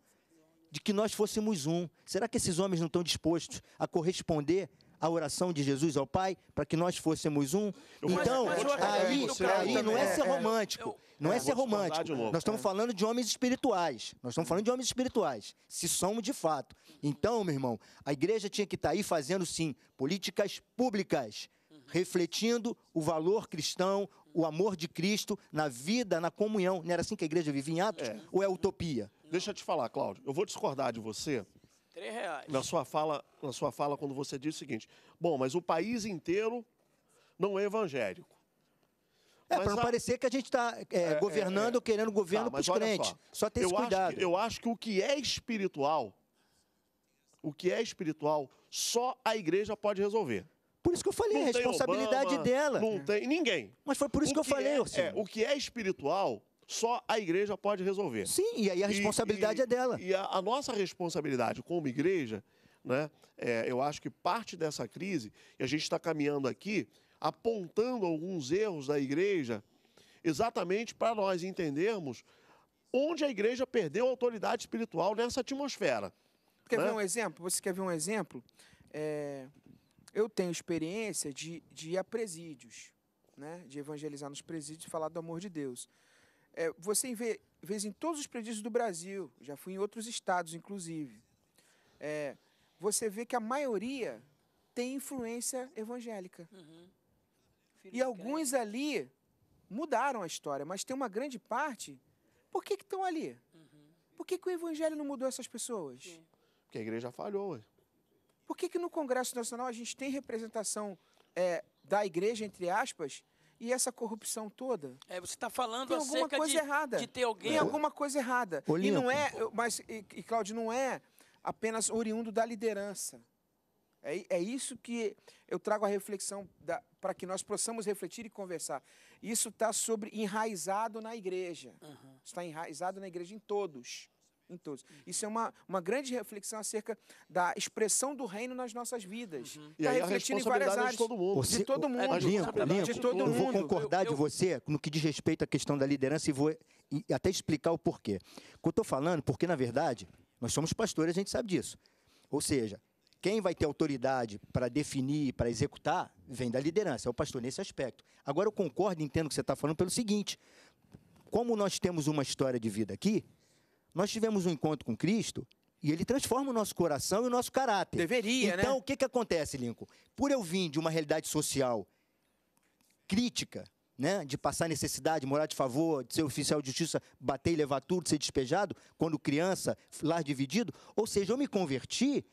de que nós fôssemos um. Será que esses homens não estão dispostos a corresponder à oração de Jesus ao Pai para que nós fôssemos um. então, aí, aí, não é ser é, é. romântico. não é, é ser romântico. Nós estamos é. falando de homens espirituais. Nós estamos falando de homens espirituais, se somos de fato. Então, meu irmão, a igreja tinha que estar tá aí fazendo, sim, políticas públicas, refletindo o valor cristão, o amor de Cristo na vida, na comunhão. Não era assim que a igreja vivia em Atos? É. Ou é utopia? Deixa eu te falar, Cláudio. Eu vou discordar de você. Três reais. Na sua, fala, na sua fala, quando você disse o seguinte: bom, mas o país inteiro não é evangélico. É, para não a... parecer que a gente está é, é, é, governando, é, querendo governo tá, para os crentes. Só, só ter eu cuidado. Acho que, eu acho que o que é espiritual, o que é espiritual, só a igreja pode resolver. Por isso que eu falei, não a responsabilidade Obama, dela. Não tem ninguém. Mas foi por isso que, que, eu falei, é, é, o que é espiritual, só a igreja pode resolver. Sim, e aí a responsabilidade e, e, é dela. E a, a, nossa responsabilidade como igreja, né, é, eu acho que parte dessa crise, e a gente está caminhando aqui, apontando alguns erros da igreja, exatamente para nós entendermos onde a igreja perdeu a autoridade espiritual nessa atmosfera. Quer né? ver um exemplo? Você quer ver um exemplo? É, eu tenho experiência de, de ir a presídios, né? de evangelizar nos presídios e falar do amor de Deus. É, você vê, vê em todos os presídios do Brasil, já fui em outros estados, inclusive. É, você vê que a maioria tem influência evangélica. Uhum. E alguns ali mudaram a história, mas tem uma grande parte. Por que estão ali? Uhum. Por que, que o evangelho não mudou essas pessoas? Sim. Porque a igreja falhou. Por que, que no Congresso Nacional a gente tem representação é, da igreja, entre aspas, e essa corrupção toda. É, você está falando tem alguma coisa de, errada. de ter alguém. Tem alguma coisa errada. e não é, mas e, e Cláudio não é apenas oriundo da liderança. É, é isso que eu trago a reflexão para que nós possamos refletir e conversar. Isso está sobre enraizado na igreja. Uhum. Está enraizado na igreja em todos em todos. Isso é uma, uma grande reflexão acerca da expressão do reino nas nossas vidas. Uhum. Tá em várias áreas, de todo mundo. Você, de todo mundo. É, Lincoln, Lincoln, eu vou concordar eu, eu... de você no que diz respeito à questão da liderança e vou até explicar o porquê. O que eu estou falando, porque na verdade, nós somos pastores, a gente sabe disso. Ou seja, quem vai ter autoridade para definir, para executar, vem da liderança, é o pastor nesse aspecto. Agora eu concordo e entendo o que você está falando pelo seguinte: como nós temos uma história de vida aqui, nós tivemos um encontro com Cristo e ele transforma o nosso coração e o nosso caráter. Deveria, então, né? Então, o que, que acontece, Lincoln? Por eu vir de uma realidade social crítica, né, de passar necessidade, morar de favor, de ser oficial de justiça, bater e levar tudo, ser despejado, quando criança, lar dividido, ou seja, eu me converti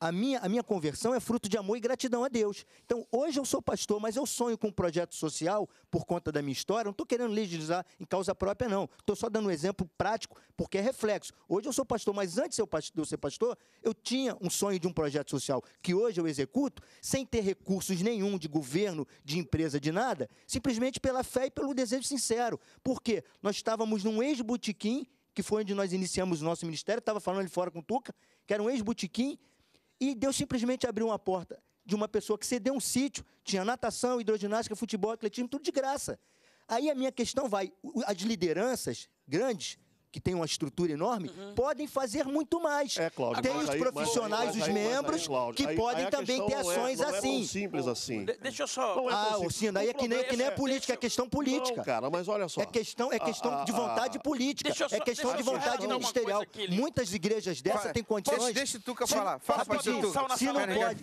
a minha, a minha conversão é fruto de amor e gratidão a Deus. Então, hoje eu sou pastor, mas eu sonho com um projeto social por conta da minha história. Não estou querendo legislar em causa própria, não. Estou só dando um exemplo prático, porque é reflexo. Hoje eu sou pastor, mas antes de eu ser pastor, eu tinha um sonho de um projeto social que hoje eu executo sem ter recursos nenhum de governo, de empresa, de nada, simplesmente pela fé e pelo desejo sincero. Porque nós estávamos num ex butiquim que foi onde nós iniciamos o nosso ministério, estava falando ali fora com o Tuca, que era um ex butiquim e Deus simplesmente abriu uma porta de uma pessoa que cedeu um sítio, tinha natação, hidroginástica, futebol, atletismo, tudo de graça. Aí a minha questão vai: as lideranças grandes que tem uma estrutura enorme, uhum. podem fazer muito mais. É, Cláudio, tem os profissionais, aí, os membros, Cláudio, que aí, podem aí também ter ações é, assim. Não é, é assim. simples assim. De, deixa eu só. Não é ah, Orsino, aí é que nem, que nem é política, é questão política. Não, cara, mas olha só. É questão, é questão a, a, de vontade a, política. É só, é questão de vontade ministerial. Muitas igrejas dessa têm condições. Deixa o Tuca falar. Fala pra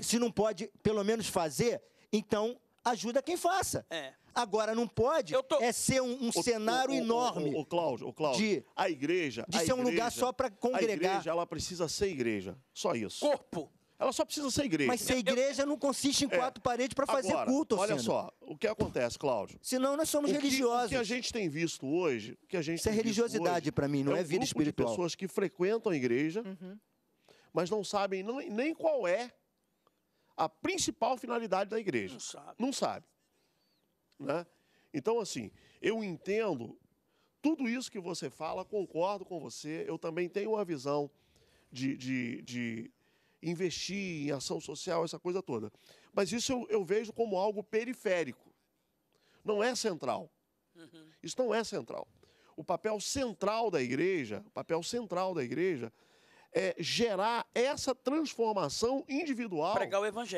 Se não pode, pelo menos fazer, então ajuda quem faça. É. Agora não pode tô... é ser um, um o, cenário o, o, enorme. O, Cláudio, o Cláudio. De, a igreja. De a ser igreja, um lugar só para congregar. A igreja, ela precisa ser igreja. Só isso. Corpo. Ela só precisa ser igreja. Mas ser igreja não consiste em é. quatro é. paredes para fazer Agora, culto, Olha sendo. só, o que acontece, Cláudio? Senão nós somos o que, religiosos. O que a gente tem visto hoje. O que a gente Isso é religiosidade para mim, não é, é vida espiritual. De pessoas que frequentam a igreja, uhum. mas não sabem nem qual é a principal finalidade da igreja. Não sabe. Não sabe. Né? Então, assim, eu entendo tudo isso que você fala, concordo com você, eu também tenho uma visão de, de, de investir em ação social, essa coisa toda. Mas isso eu, eu vejo como algo periférico. Não é central. Uhum. Isso não é central. O papel central da igreja, o papel central da igreja é, gerar essa transformação individual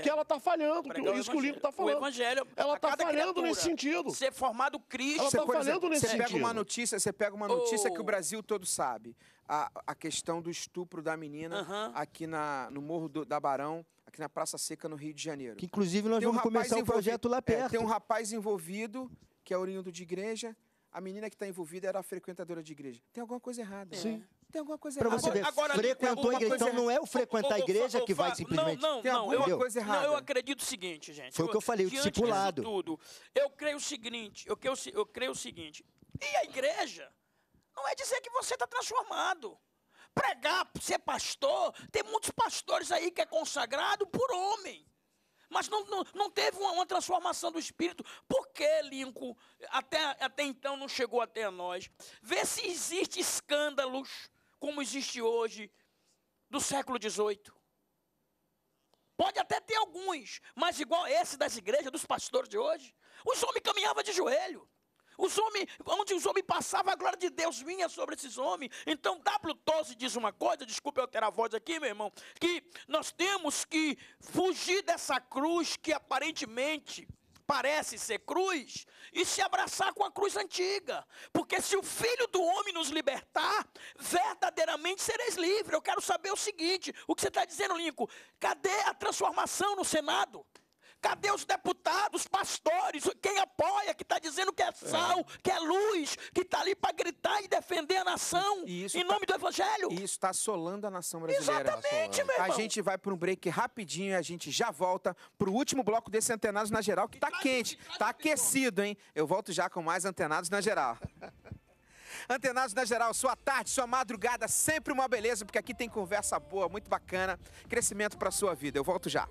que ela está falhando, que, isso que o Lincoln está falando. O evangelho, ela está falhando nesse sentido. Ser formado Cristo. Ela está falhando nesse você sentido. Pega uma notícia, você pega uma notícia oh. que o oh. Brasil todo sabe. A, a, questão do estupro da menina aqui na, no Morro do, da Barão, aqui na Praça Seca, no Rio de Janeiro. Que, inclusive, nós vamos começar um projeto lá é, perto. É, tem um rapaz envolvido, que é oriundo de igreja. A menina que está envolvida era frequentadora de igreja. Tem alguma coisa errada. Sim. Né? tem alguma coisa errada. você ver, agora, frequentou a igreja. Então não é o frequentar a igreja que vai simplesmente... Não, não, não. Eu, coisa errada. não. Eu acredito o seguinte, gente. Foi o que eu falei, o discipulado. Tudo, eu creio o seguinte, eu creio, eu creio o seguinte. E a igreja não é dizer que você está transformado. Pregar, ser pastor, tem muitos pastores aí que é consagrado por homem. Mas não, não, não teve uma, uma, transformação do espírito. Por que, Lincoln, até, até então não chegou até nós? Vê se existe escândalos como existe hoje, do século XVIII. Pode até ter alguns, mas igual esse das igrejas, dos pastores de hoje. Os homens caminhavam de joelho. Os homens, onde os homens passavam, a glória de Deus vinha sobre esses homens. Então, W. Tosse diz uma coisa, desculpe eu ter a voz aqui, meu irmão, que nós temos que fugir dessa cruz que aparentemente parece ser cruz, e se abraçar com a cruz antiga. Porque se o Filho do Homem nos libertar, verdadeiramente sereis livres. Eu quero saber o seguinte: o que você está dizendo, Lincoln? Cadê a transformação no Senado? Cadê os deputados, pastores, quem apoia, que está dizendo que é, é. sal, é. que é luz, que está ali para gritar e defender a nação em tá, nome do Evangelho? isso está assolando a nação brasileira. Tá Exatamente, meu irmão. A gente vai para um break rapidinho e a gente já volta para o último bloco desse Antenados na Geral, que está quente, está aquecido, hein? Eu volto já com mais Antenados na Geral. Antenados na geral, sua tarde, sua madrugada, sempre uma beleza, porque aqui tem conversa boa, muito bacana, crescimento para sua vida. Eu volto já.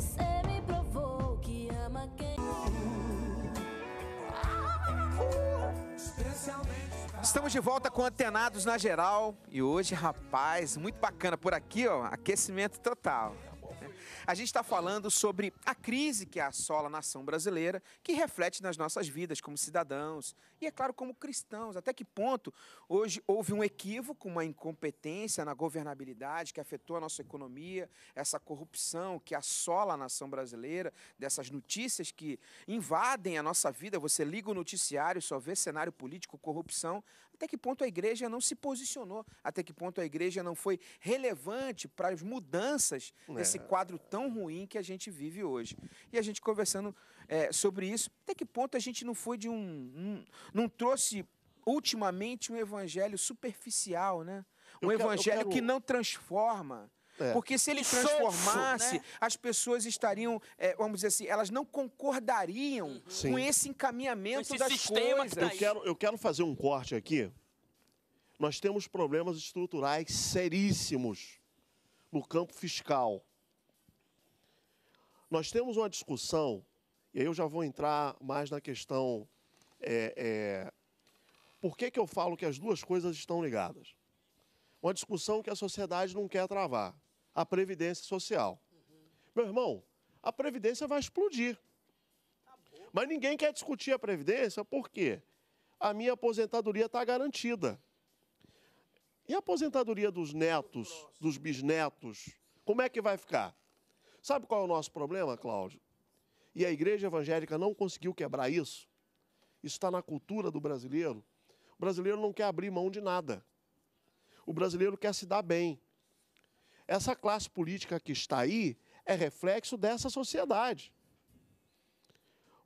Você me provou que ama quem. Estamos de volta com Antenados na Geral e hoje, rapaz, muito bacana por aqui, ó, aquecimento total. A gente está falando sobre a crise que assola a nação brasileira, que reflete nas nossas vidas como cidadãos e, é claro, como cristãos. Até que ponto hoje houve um equívoco, uma incompetência na governabilidade que afetou a nossa economia, essa corrupção que assola a nação brasileira, dessas notícias que invadem a nossa vida. Você liga o noticiário, só vê cenário político, corrupção até que ponto a igreja não se posicionou, até que ponto a igreja não foi relevante para as mudanças é. desse quadro tão ruim que a gente vive hoje. E a gente conversando é, sobre isso, até que ponto a gente não foi de um, um não trouxe ultimamente um evangelho superficial, né? Um eu evangelho quero, quero... que não transforma. É. Porque se ele transformasse, né? as pessoas estariam, é, vamos dizer assim, elas não concordariam uhum. com esse encaminhamento esse das coisas. Que tá eu, quero, eu quero fazer um corte aqui. Nós temos problemas estruturais seríssimos no campo fiscal. Nós temos uma discussão, e aí eu já vou entrar mais na questão. É, é por que, que eu falo que as duas coisas estão ligadas? Uma discussão que a sociedade não quer travar a Previdência Social. Uhum. Meu irmão, a Previdência vai explodir. Tá Mas ninguém quer discutir a Previdência, por quê? A minha aposentadoria está garantida. E a aposentadoria dos netos, dos bisnetos, como é que vai ficar? Sabe qual é o nosso problema, Cláudio? E a igreja evangélica não conseguiu quebrar isso. Isso está na cultura do brasileiro. O brasileiro não quer abrir mão de nada. O brasileiro quer se dar bem. Essa classe política que está aí é reflexo dessa sociedade.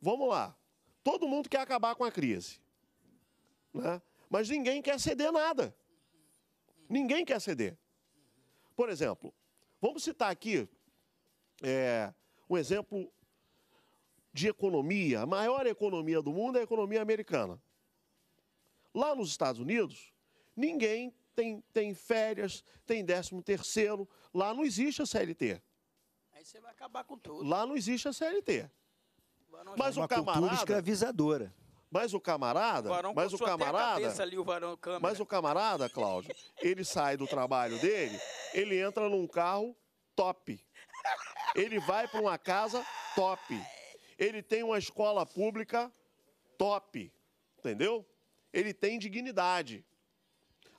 Vamos lá. Todo mundo quer acabar com a crise. Né? Mas ninguém quer ceder nada. Ninguém quer ceder. Por exemplo, vamos citar aqui é, um exemplo de economia. A maior economia do mundo é a economia americana. Lá nos Estados Unidos, ninguém tem, tem férias, tem décimo terceiro. Lá não existe a CLT. Aí você vai acabar com tudo. Lá não existe a CLT. Mas é uma o camarada, escravizadora. Mas o camarada, o mas o camarada, ali, o varão mas o camarada, Cláudio, ele sai do trabalho dele, ele entra num carro top. Ele vai para uma casa top. Ele tem uma escola pública top. Entendeu? Ele tem dignidade.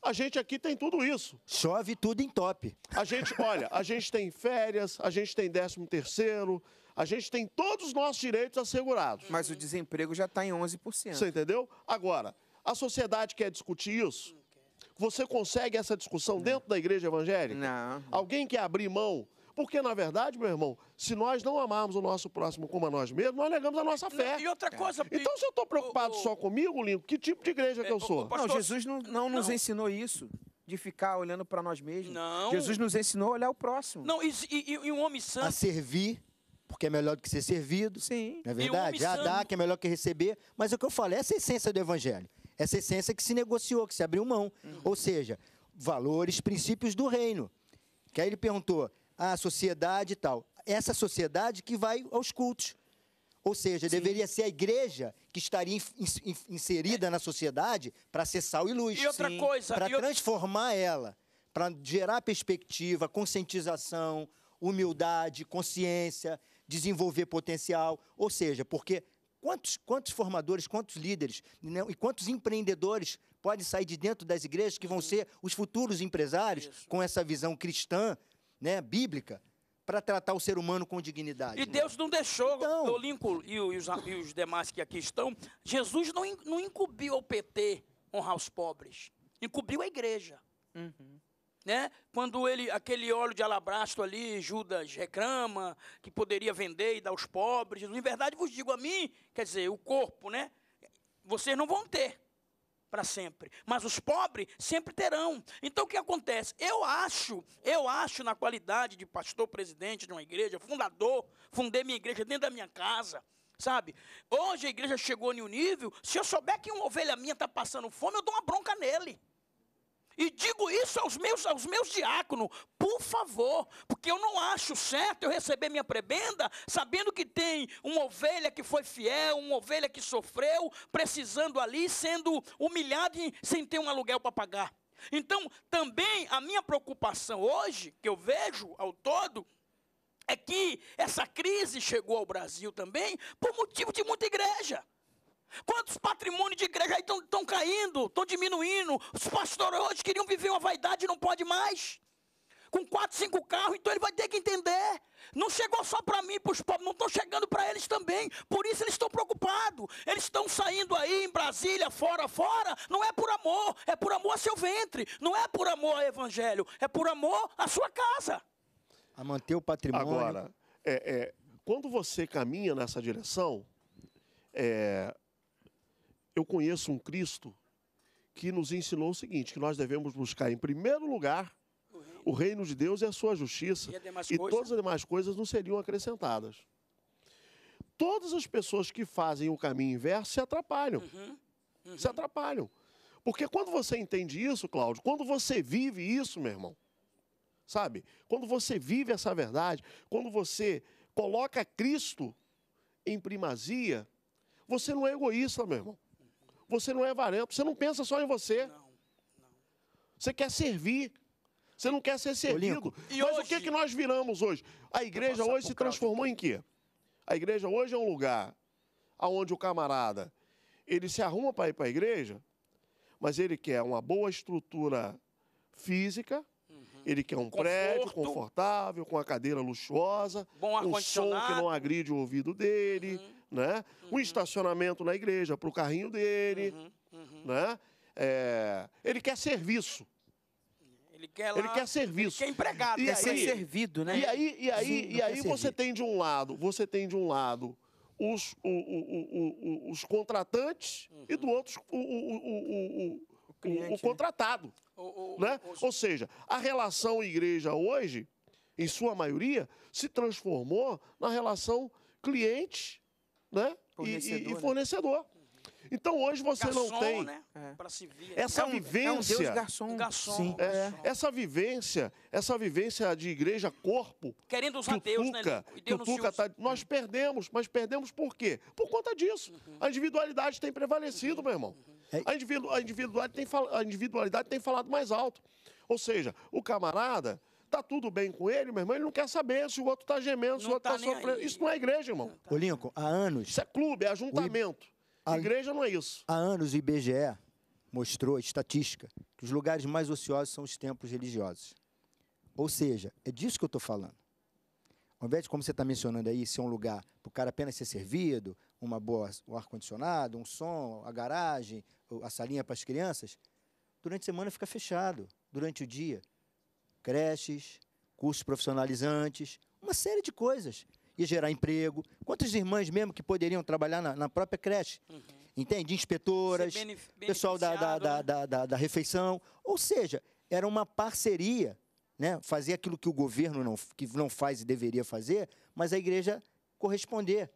A gente aqui tem tudo isso. Chove tudo em top. A gente, olha, a gente tem férias, a gente tem 13 terceiro, a gente tem todos os nossos direitos assegurados. Mas o desemprego já está em 11%. Você entendeu? Agora, a sociedade quer discutir isso? Você consegue essa discussão Não. dentro da igreja evangélica? Não. Alguém quer abrir mão porque, na verdade, meu irmão, se nós não amarmos o nosso próximo como a nós mesmos, nós negamos a nossa fé. E outra é. coisa... É. Então, se eu estou preocupado o, só comigo, Lincoln, que tipo de igreja é, que eu é, sou? Pastor, não, Jesus não, não nos não. ensinou isso de ficar olhando para nós mesmos. Não. Jesus nos ensinou a olhar o próximo. Não, e, e, e, um homem santo. A servir, porque é melhor do que ser servido. Sim. Não é verdade? a ah, dar, que é melhor que receber. Mas é o que eu falei, essa é a essência do evangelho. Essa é a essência que se negociou, que se abriu mão. Uhum. Ou seja, valores, princípios do reino. Que aí ele perguntou: a sociedade e tal. Essa sociedade que vai aos cultos. Ou seja, Sim. deveria ser a igreja que estaria inserida é. na sociedade para ser sal e luz. E outra Sim. coisa. Para transformar eu... ela, para gerar perspectiva, conscientização, humildade, consciência, desenvolver potencial. Ou seja, porque quantos, quantos formadores, quantos líderes né, e quantos empreendedores podem sair de dentro das igrejas que vão ser os futuros empresários Isso. com essa visão cristã né, bíblica para tratar o ser humano com dignidade. E né? Deus não deixou então, o Lincoln e os, e os demais que aqui estão. Jesus não, não incumbiu ao PT honrar os pobres, incumbiu a igreja. Uhum. Né? Quando ele, aquele óleo de alabastro ali, Judas reclama que poderia vender e dar aos pobres. Em verdade vos digo a mim, quer dizer, o corpo, né? Vocês não vão ter para sempre, mas os pobres sempre terão. Então o que acontece? Eu acho, eu acho na qualidade de pastor presidente de uma igreja, fundador, fundei minha igreja dentro da minha casa, sabe? Hoje a igreja chegou em um nível, se eu souber que uma ovelha minha está passando fome, eu dou uma bronca nele. E digo isso aos meus, aos meus diáconos, por favor, porque eu não acho certo eu receber minha prebenda sabendo que tem uma ovelha que foi fiel, uma ovelha que sofreu, precisando ali, sendo humilhada e sem ter um aluguel para pagar. Então, também a minha preocupação hoje, que eu vejo ao todo, é que essa crise chegou ao Brasil também por motivo de muita igreja. Quantos patrimônios de igreja aí estão caindo, estão diminuindo? Os pastores hoje queriam viver uma vaidade e não pode mais. Com quatro, cinco carros, então ele vai ter que entender. Não chegou só para mim, para os pobres, não estão chegando para eles também. Por isso eles estão preocupados. Eles estão saindo aí em Brasília, fora, fora. Não é por amor, é por amor a seu ventre. Não é por amor ao evangelho, é por amor à sua casa. A manter o patrimônio. Agora, é, é, quando você caminha nessa direção, é, eu conheço um Cristo que nos ensinou o seguinte: que nós devemos buscar em primeiro lugar o reino, o reino de Deus e a sua justiça, e, e todas as demais coisas não seriam acrescentadas. Todas as pessoas que fazem o caminho inverso se atrapalham. Uhum. Uhum. Se atrapalham. Porque quando você entende isso, Cláudio, quando você vive isso, meu irmão, sabe? Quando você vive essa verdade, quando você coloca Cristo em primazia, você não é egoísta, meu irmão você não é avarento, você não pensa só em você. Não, não. Você quer servir. Você não quer ser servido. E Mas hoje... o que, que nós viramos hoje? A igreja hoje se transformou em quê? A igreja hoje é um lugar onde o camarada ele se arruma para ir para a igreja, mas ele quer uma boa estrutura física, uhum. ele quer um Conforto. prédio confortável, com a cadeira luxuosa, Bom um som que não agride o ouvido dele, uhum né? Uhum. Um estacionamento na igreja para o carrinho dele, uhum. Uhum. né? É, ele quer serviço. Ele quer, lá, ele quer serviço. Ele quer empregado. E quer aí, ser servido, né? E aí, e aí, Sim, e aí você servir. tem de um lado, você tem de um lado os, o, o, o, os contratantes e do outro o, cliente, contratado. né? Ou seja, a relação igreja hoje, em sua maioria, se transformou na relação cliente né? Fornecedor, e, e fornecedor. Né? Então hoje você garçom, não tem né? é. essa é é vivência, essa vivência, essa vivência de igreja corpo, querendo usar que Deus, né, Tuca, né? Deus tá, nós perdemos, mas perdemos por quê? Por conta disso. Uhum. A individualidade tem prevalecido, uhum. meu irmão. Uhum. A, individu a individualidade tem a individualidade tem falado mais alto. Ou seja, o camarada Tá tudo bem com ele, meu irmão, ele não quer saber se o outro tá gemendo, se não o outro tá, tá sofrendo. Aí. Isso não é igreja, irmão. Olímpico tá. Ô, Lincoln, há anos... Isso é clube, é ajuntamento. A... Igreja não é isso. Há anos o IBGE mostrou, a estatística, que os lugares mais ociosos são os templos religiosos. Ou seja, é disso que eu estou falando. Ao invés de, como você está mencionando aí, ser um lugar para o cara apenas ser servido, uma boa, um ar-condicionado, um som, a garagem, a salinha para as crianças, durante a semana fica fechado, durante o dia creches, cursos profissionalizantes, uma série de coisas. E gerar emprego. Quantas irmãs mesmo que poderiam trabalhar na, na própria creche? Uhum. Entende? Inspetoras, pessoal da da, né? da, da, da, refeição. Ou seja, era uma parceria, né? fazer aquilo que o governo não, que não faz e deveria fazer, mas a igreja corresponder.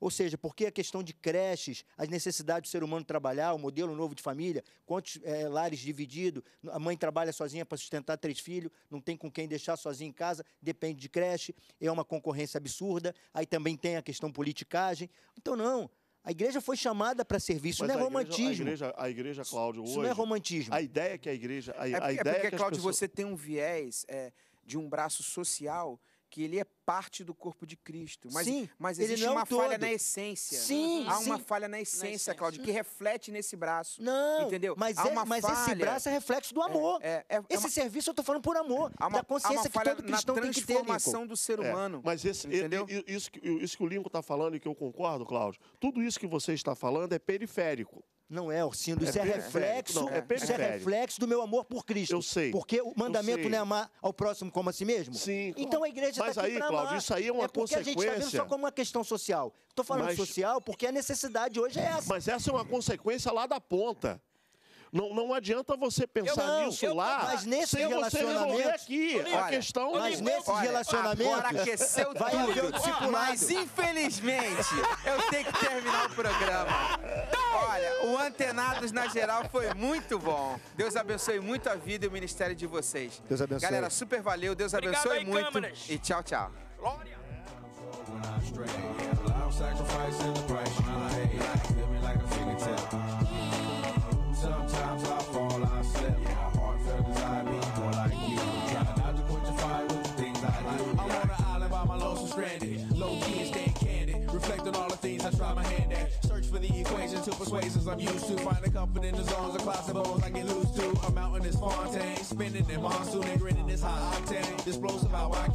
Ou seja, porque a questão de creches, as necessidades do ser humano trabalhar, o modelo novo de família, quantos é, lares divididos, a mãe trabalha sozinha para sustentar três filhos, não tem com quem deixar sozinha em casa, depende de creche, é uma concorrência absurda. Aí também tem a questão politicagem. Então, não, a igreja foi chamada para serviço, isso não é romantismo. a igreja, a igreja Cláudio, hoje. Isso não é romantismo. A ideia é que a igreja. A, é, a é ideia é porque, que Cláudio, pessoas... você tem um viés eh, de um braço social que ele é parte do corpo de Cristo. Mas, sim, mas existe é uma todo. falha na essência. Sim, Há sim. uma falha na essência, Cláudio, que reflete nesse braço. Não, entendeu? Mas, é, mas falha. esse braço é reflexo do é, amor. É, é, é, esse uma, serviço eu estou falando por amor. Há uma, da consciência que todo cristão tem que ter. transformação do ser humano. mas esse, entendeu? Isso, isso que o Lincoln está falando e que eu concordo, Cláudio, tudo isso que você está falando é periférico. Não é, Orsindo, isso é, é reflexo, não, é, é isso é reflexo do meu amor por Cristo. Eu sei. Porque o mandamento não é amar ao próximo como a si mesmo. Sim. Então a igreja está aqui para amar. Mas aí, Cláudio, isso aí é uma é porque consequência. Porque a gente está vendo só como uma questão social. Estou falando mas, social porque a necessidade hoje é essa. Mas essa é uma consequência lá da ponta. Não, não adianta você pensar não, nisso eu, lá mas nesse sem você aqui olha, a questão... Mas é nesses olha, relacionamentos... Agora aqueceu vai tudo. Mas, infelizmente, eu tenho que terminar o programa. Olha, o Antenados, na geral, foi muito bom. Deus abençoe muito a vida e o ministério de vocês. Deus abençoe. Galera, super valeu. Deus abençoe muito. E tchau, tchau. Glória. sacrifice the price when I hate. Feel me like a my hand Search for the equation to persuasions I'm used to. Finding comfort in the zones of classic bones I get loose to. I'm out in this Fontaine, spinning in monsoon and grinning this high octane. Explosive how I can.